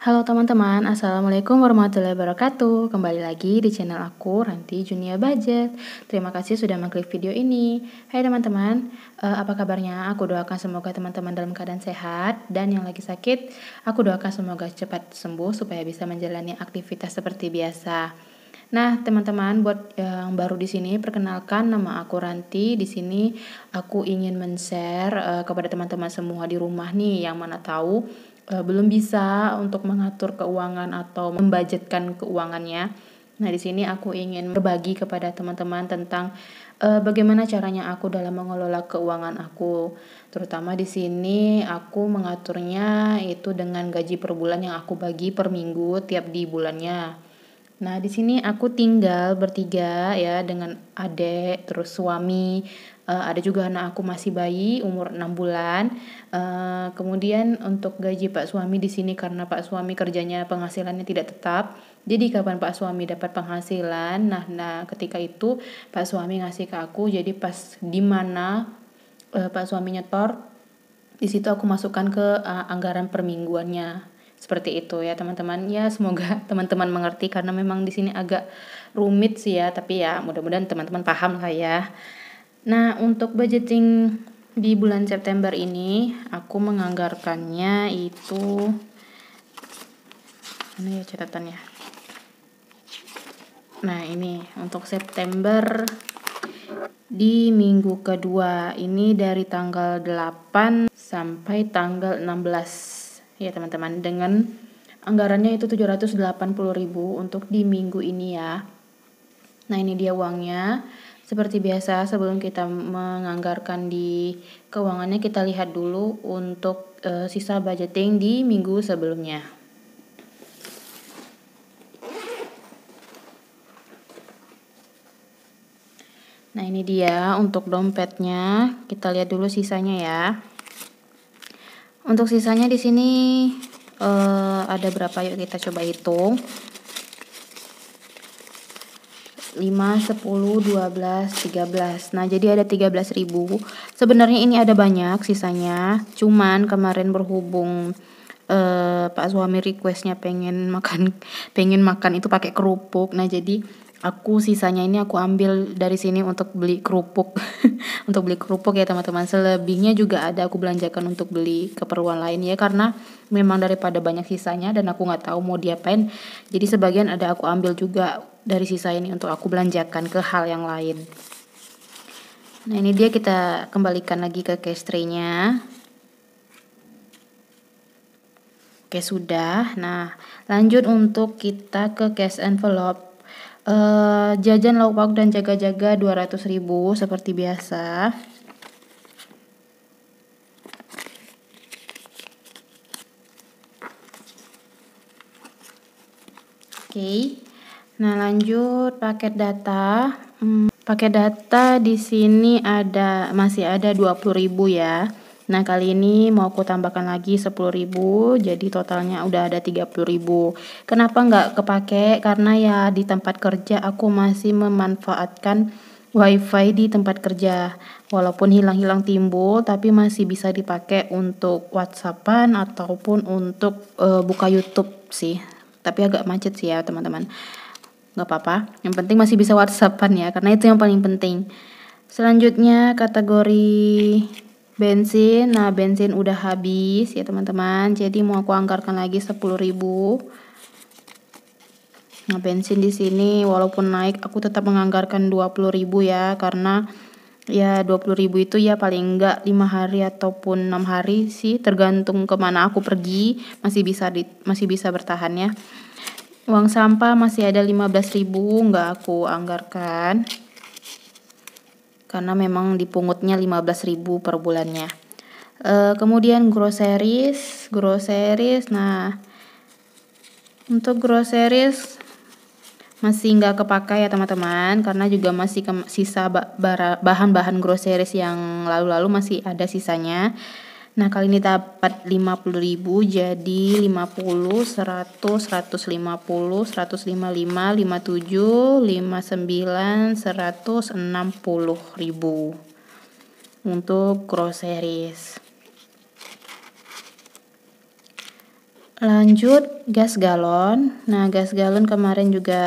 Halo teman-teman, Assalamualaikum warahmatullahi wabarakatuh Kembali lagi di channel aku, Ranti Junia Budget Terima kasih sudah mengklik video ini Hai teman-teman, eh, apa kabarnya? Aku doakan semoga teman-teman dalam keadaan sehat Dan yang lagi sakit, aku doakan semoga cepat sembuh Supaya bisa menjalani aktivitas seperti biasa Nah, teman-teman, buat yang baru di sini, perkenalkan nama aku Ranti. Di sini, aku ingin men-share uh, kepada teman-teman semua di rumah nih, yang mana tahu Eh, belum bisa untuk mengatur keuangan atau membajetkan keuangannya. Nah, di sini aku ingin berbagi kepada teman-teman tentang uh, bagaimana caranya aku dalam mengelola keuangan aku. Terutama di sini aku mengaturnya itu dengan gaji per bulan yang aku bagi per minggu tiap di bulannya. Nah, di sini aku tinggal bertiga ya dengan adik, terus suami, uh, ada juga anak aku masih bayi umur 6 bulan uh, kemudian untuk gaji pak suami di sini karena pak suami kerjanya penghasilannya tidak tetap jadi kapan pak suami dapat penghasilan nah nah ketika itu pak suami ngasih ke aku jadi pas di mana uh, pak suami nyetor di situ aku masukkan ke uh, anggaran permingguannya seperti itu ya teman-teman ya semoga teman-teman mengerti karena memang di sini agak rumit sih ya tapi ya mudah-mudahan teman-teman paham lah ya Nah, untuk budgeting di bulan September ini aku menganggarkannya itu mana ya catatannya. Nah, ini untuk September di minggu kedua ini dari tanggal 8 sampai tanggal 16 ya teman-teman dengan anggarannya itu 780.000 untuk di minggu ini ya. Nah, ini dia uangnya. Seperti biasa, sebelum kita menganggarkan di keuangannya, kita lihat dulu untuk e, sisa budgeting di minggu sebelumnya. Nah, ini dia untuk dompetnya. Kita lihat dulu sisanya ya. Untuk sisanya di sini e, ada berapa? Yuk kita coba hitung. 5, 10, 12, 13. Nah, jadi ada ribu Sebenarnya ini ada banyak sisanya, cuman kemarin berhubung eh, Pak suami requestnya pengen makan pengen makan itu pakai kerupuk. Nah, jadi aku sisanya ini aku ambil dari sini untuk beli kerupuk. untuk beli kerupuk ya, teman-teman. Selebihnya juga ada aku belanjakan untuk beli keperluan lain ya karena memang daripada banyak sisanya dan aku nggak tahu mau diapain. Jadi sebagian ada aku ambil juga dari sisa ini untuk aku belanjakan ke hal yang lain. Nah, ini dia kita kembalikan lagi ke case tray-nya. Oke, sudah. Nah, lanjut untuk kita ke case envelope. Uh, jajan lauk pauk dan jaga-jaga 200.000 seperti biasa. lanjut paket data. Hmm, paket data di sini ada masih ada 20.000 ya. Nah, kali ini mau aku tambahkan lagi 10.000, jadi totalnya udah ada 30.000. Kenapa nggak kepake? Karena ya di tempat kerja aku masih memanfaatkan WiFi di tempat kerja. Walaupun hilang-hilang timbul, tapi masih bisa dipakai untuk WhatsAppan ataupun untuk uh, buka YouTube sih. Tapi agak macet sih ya, teman-teman nggak apa-apa yang penting masih bisa whatsappan ya karena itu yang paling penting selanjutnya kategori bensin nah bensin udah habis ya teman-teman jadi mau aku anggarkan lagi ribu nah bensin di sini walaupun naik aku tetap menganggarkan ribu ya karena ya ribu itu ya paling enggak 5 hari ataupun 6 hari sih tergantung kemana aku pergi masih bisa di, masih bisa bertahan ya Uang sampah masih ada 15.000 nggak aku anggarkan. Karena memang dipungutnya 15.000 per bulannya. E, kemudian groceries, groceries. Nah, untuk groceries masih nggak kepakai ya teman-teman karena juga masih sisa bahan-bahan groceries yang lalu-lalu masih ada sisanya Nah, kali ini dapat 50.000 jadi 50 100 150 155 57 59 160.000 untuk cross series. Lanjut gas galon. Nah, gas galon kemarin juga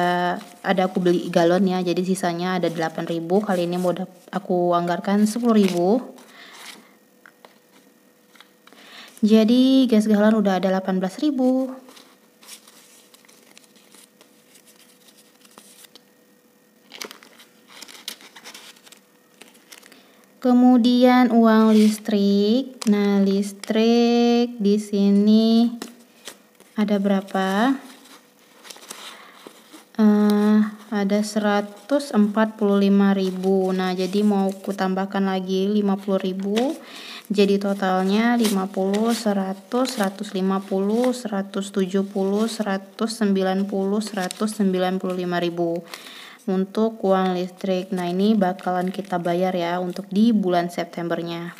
ada aku beli galon ya. Jadi sisanya ada 8.000, kali ini mau aku anggarkan 10.000 jadi gas galan udah ada 18.000. Kemudian uang listrik. Nah, listrik di sini ada berapa? Uh, ada 145.000. Nah, jadi mau kutambahkan tambahkan lagi 50.000 jadi totalnya 50, 100, 150, 170, 190, 195 ribu untuk uang listrik. Nah ini bakalan kita bayar ya untuk di bulan Septembernya.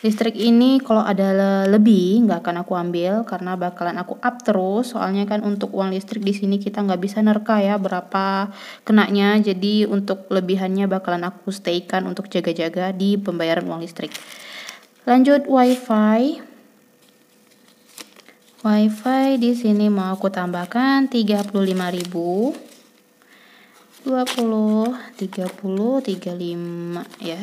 Listrik ini kalau ada lebih nggak akan aku ambil karena bakalan aku up terus soalnya kan untuk uang listrik di sini kita nggak bisa nerka ya berapa kenanya jadi untuk lebihannya bakalan aku staykan untuk jaga-jaga di pembayaran uang listrik lanjut wifi wifi di sini mau aku tambahkan 35000 20 30 35 ya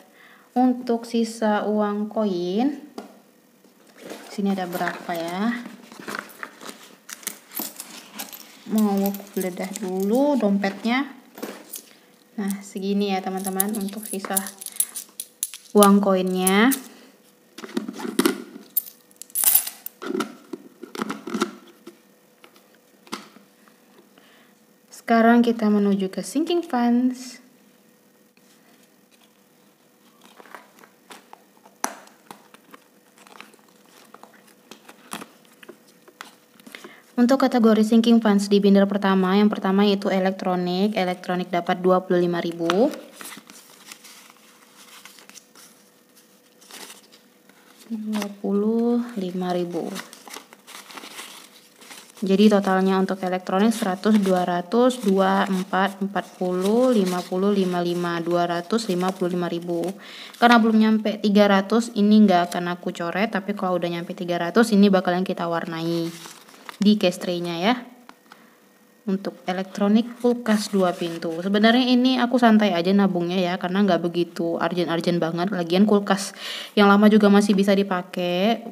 untuk sisa uang koin sini ada berapa ya mau geledah dulu dompetnya nah segini ya teman-teman untuk sisa uang koinnya sekarang kita menuju ke sinking funds Untuk kategori sinking funds di binder pertama, yang pertama yaitu elektronik. Elektronik dapat 25.000. 25.000. jadi totalnya untuk elektronik 100 200 24 40 50 55 255 ribu karena belum nyampe 300 ini nggak akan aku coret tapi kalau udah nyampe 300 ini bakalan kita warnai di case tray-nya ya untuk elektronik kulkas dua pintu sebenarnya ini aku santai aja nabungnya ya karena nggak begitu arjen-arjen banget lagian kulkas yang lama juga masih bisa dipakai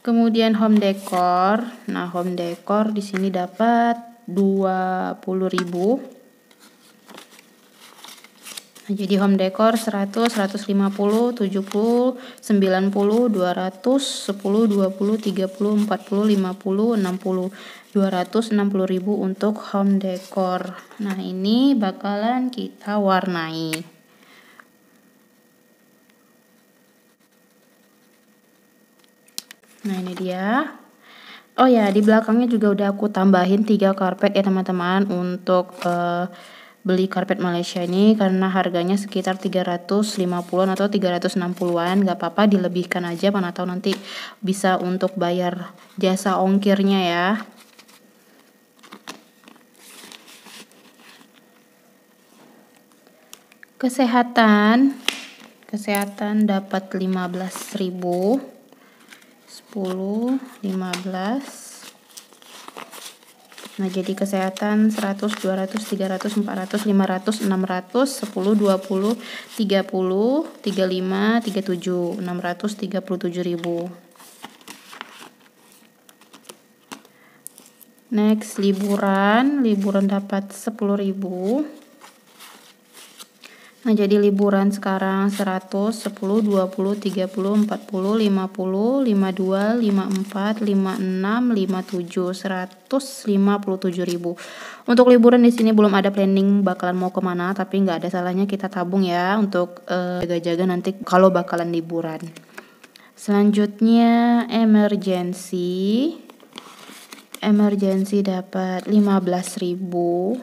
kemudian home decor nah home decor di sini dapat 20.000 jadi home decor 100, 150, 70, 90, 200, 10, 20, 30, 40, 50, 60, 60 260 ribu untuk home decor. Nah, ini bakalan kita warnai. Nah, ini dia. Oh ya, di belakangnya juga udah aku tambahin tiga karpet ya, teman-teman, untuk uh, beli karpet Malaysia ini karena harganya sekitar 350-an atau 360-an gak apa-apa dilebihkan aja mana tahu nanti bisa untuk bayar jasa ongkirnya ya kesehatan kesehatan dapat 15.000 10 15 Nah, jadi kesehatan 100, 200, 300, 400, 500, 600, 10, 20, 30, 35, 37, 637 ribu. Next, liburan. Liburan dapat 10 ribu. Nah, jadi liburan sekarang 100, 10, 20, 30, 40, 50, 52, 54, 56, 57, 157 ribu. Untuk liburan di sini belum ada planning bakalan mau kemana, tapi nggak ada salahnya kita tabung ya untuk eh, jaga-jaga uh, nanti kalau bakalan liburan. Selanjutnya emergency. Emergency dapat 15 ribu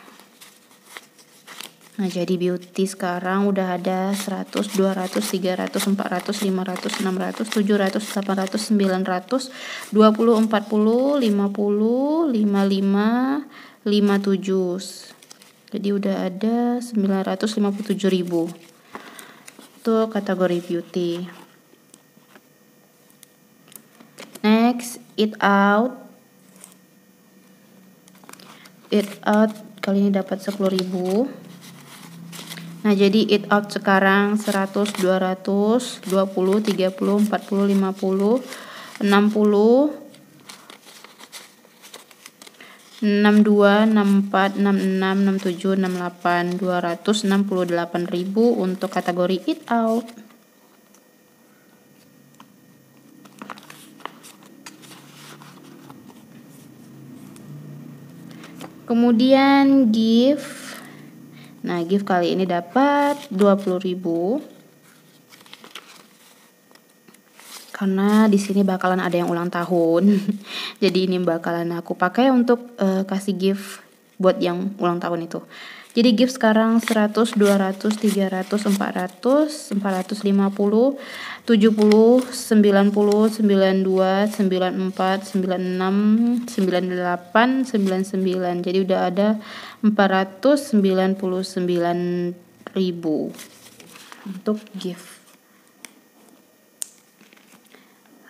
Nah, jadi beauty sekarang udah ada 100, 200, 300, 400, 500, 600, 700, 800, 900, 20, 40, 50, 55, 57. Jadi udah ada 957 ribu. Itu kategori beauty. Next, eat out. Eat out kali ini dapat 10 ribu Nah, jadi eat out sekarang 100, 200, 20, 30, 40, 50, 60, 62, 64, 66, 67, 68, 268 ribu untuk kategori eat out. Kemudian give Nah, gift kali ini dapat 20.000. Karena di sini bakalan ada yang ulang tahun. Jadi ini bakalan aku pakai untuk uh, kasih gift buat yang ulang tahun itu. Jadi gift sekarang 100, 200, 300, 400, 450, 70, 90, 92, 94, 96, 98, 99. Jadi udah ada 499 ribu untuk gift.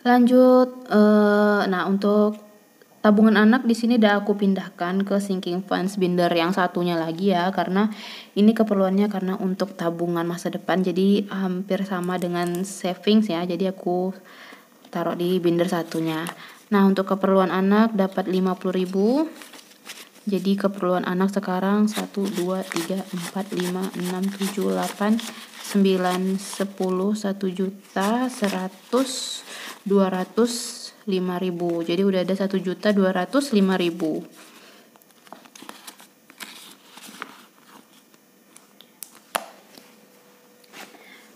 Lanjut, uh, nah untuk tabungan anak di sini udah aku pindahkan ke sinking funds binder yang satunya lagi ya karena ini keperluannya karena untuk tabungan masa depan jadi hampir sama dengan savings ya jadi aku taruh di binder satunya nah untuk keperluan anak dapat 50.000 jadi keperluan anak sekarang 1 2 3 4 5 6 7 8 9 10 1 juta 100 200 5000 jadi udah ada 1 juta lima ribu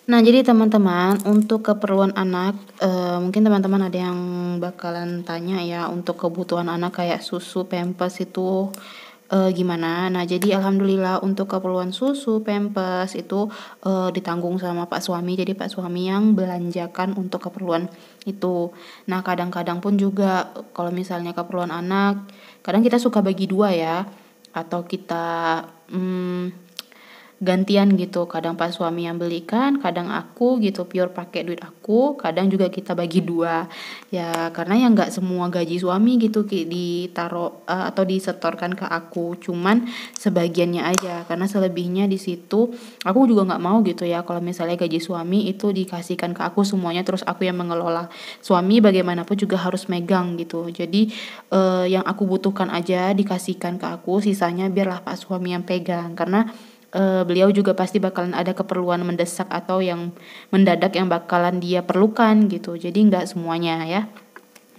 Nah, jadi teman-teman, untuk keperluan anak, e, mungkin teman-teman ada yang bakalan tanya ya, untuk kebutuhan anak kayak susu, pampers itu uh, gimana. Nah, jadi alhamdulillah untuk keperluan susu, pampers itu uh, ditanggung sama Pak suami. Jadi Pak suami yang belanjakan untuk keperluan itu. Nah, kadang-kadang pun juga kalau misalnya keperluan anak, kadang kita suka bagi dua ya atau kita hmm, gantian gitu kadang pas suami yang belikan kadang aku gitu pure pakai duit aku kadang juga kita bagi dua ya karena yang nggak semua gaji suami gitu ditaruh uh, atau disetorkan ke aku cuman sebagiannya aja karena selebihnya di situ aku juga nggak mau gitu ya kalau misalnya gaji suami itu dikasihkan ke aku semuanya terus aku yang mengelola suami bagaimanapun juga harus megang gitu jadi uh, yang aku butuhkan aja dikasihkan ke aku sisanya biarlah pak suami yang pegang karena uh, beliau juga pasti bakalan ada keperluan mendesak atau yang mendadak yang bakalan dia perlukan gitu jadi nggak semuanya ya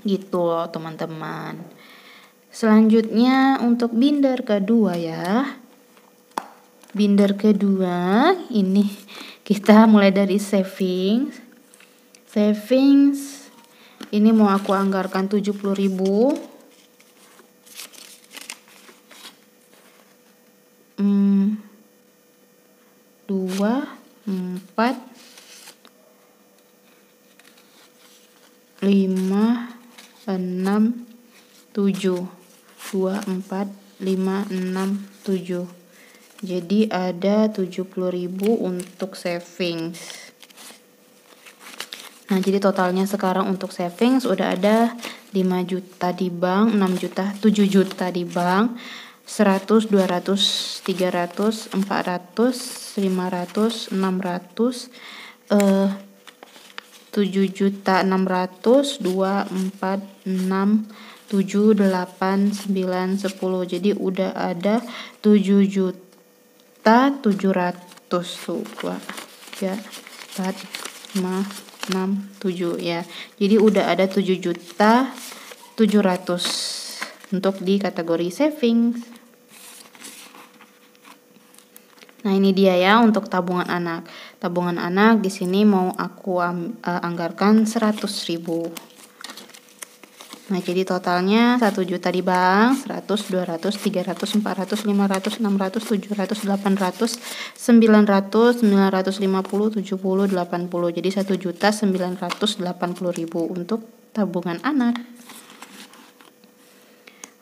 gitu teman-teman selanjutnya untuk binder kedua ya binder kedua ini kita mulai dari savings savings ini mau aku anggarkan 70.000 7 2, 4, 5, 6, 7 jadi ada 70.000 untuk savings nah jadi totalnya sekarang untuk savings udah ada 5 juta di bank 6 juta 7 juta di bank 100, 200, 300, 400, 500, 600, eh, 7 juta 600, 2, 4, 6, 7, 8, 9, 10. Jadi udah ada 7 juta 700 2 3 4 5 6 7 ya. Jadi udah ada 7 juta 700 untuk di kategori savings. Nah, ini dia ya untuk tabungan anak. Tabungan anak di sini mau aku eh, anggarkan 100.000. Nah, jadi totalnya 1 juta di bank, 100, 200, 300, 400, 500, 600, 700, 800, 900, 950, 70, 80. Jadi 1 juta 980 ribu untuk tabungan anak.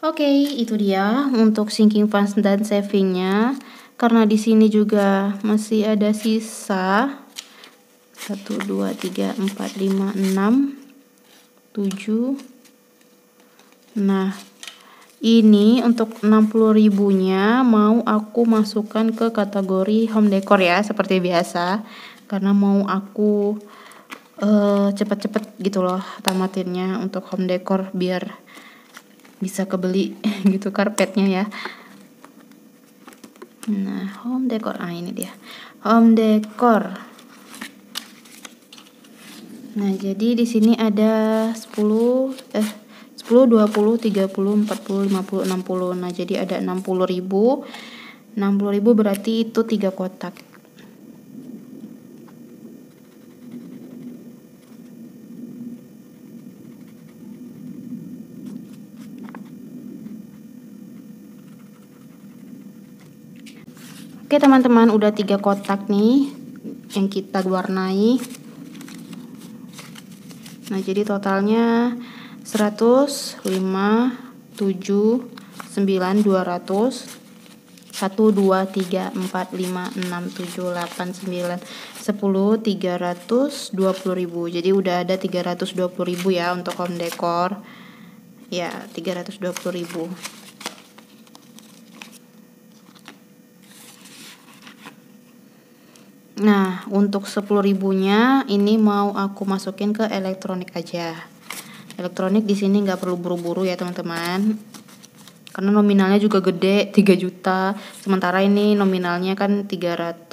Oke, okay, itu dia untuk sinking funds dan savingnya. Karena di sini juga masih ada sisa 1 2 3 4 5 6 7 Nah, ini untuk 60 ribunya mau aku masukkan ke kategori home decor ya seperti biasa karena mau aku uh, eh, cepat gitu loh tamatinnya untuk home decor biar bisa kebeli gitu karpetnya ya nah home decor ah ini dia home decor nah jadi di sini ada 10 eh 10, 20, 30, 40, 50, 60. Nah, jadi ada 60 ribu. 60 ribu berarti itu 3 kotak. Oke teman-teman udah 3 kotak nih yang kita warnai. Nah jadi totalnya 100, 5, 7, 9, 200, 1 2 3 4 5 6 7 8 9 10 320 ribu jadi udah ada 320 ribu ya untuk home decor ya 320 ribu Nah, untuk 10 ribunya ini mau aku masukin ke elektronik aja elektronik di sini nggak perlu buru-buru ya teman-teman karena nominalnya juga gede 3 juta sementara ini nominalnya kan 300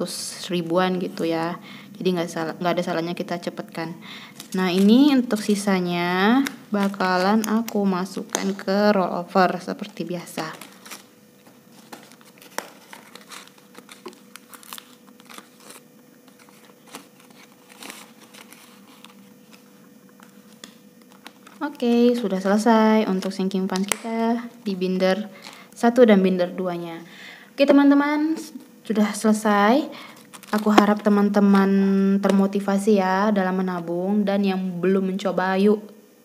ribuan gitu ya jadi nggak salah nggak ada salahnya kita cepetkan nah ini untuk sisanya bakalan aku masukkan ke rollover seperti biasa Oke, okay, sudah selesai untuk sinking fund kita di binder 1 dan binder 2-nya. Oke, okay, teman-teman, sudah selesai. Aku harap teman-teman termotivasi ya dalam menabung dan yang belum mencoba yuk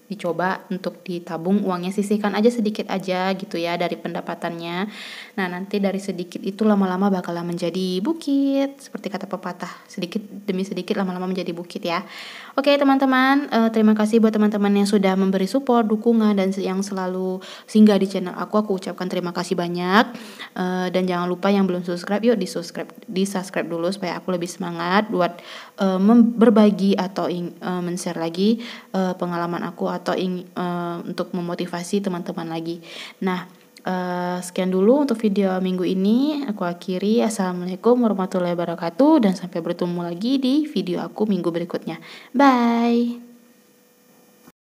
dicoba untuk ditabung uangnya sisihkan aja sedikit aja gitu ya dari pendapatannya nah nanti dari sedikit itu lama-lama bakalan menjadi bukit seperti kata pepatah sedikit demi sedikit lama-lama menjadi bukit ya oke teman-teman eh, terima kasih buat teman-teman yang sudah memberi support dukungan dan yang selalu singgah di channel aku aku ucapkan terima kasih banyak eh, dan jangan lupa yang belum subscribe yuk di subscribe di subscribe dulu supaya aku lebih semangat buat eh, berbagi atau in, eh, men-share lagi eh, pengalaman aku atau ing, uh, untuk memotivasi teman-teman lagi. Nah, uh, sekian dulu untuk video minggu ini. Aku akhiri. Assalamualaikum warahmatullahi wabarakatuh dan sampai bertemu lagi di video aku minggu berikutnya. Bye.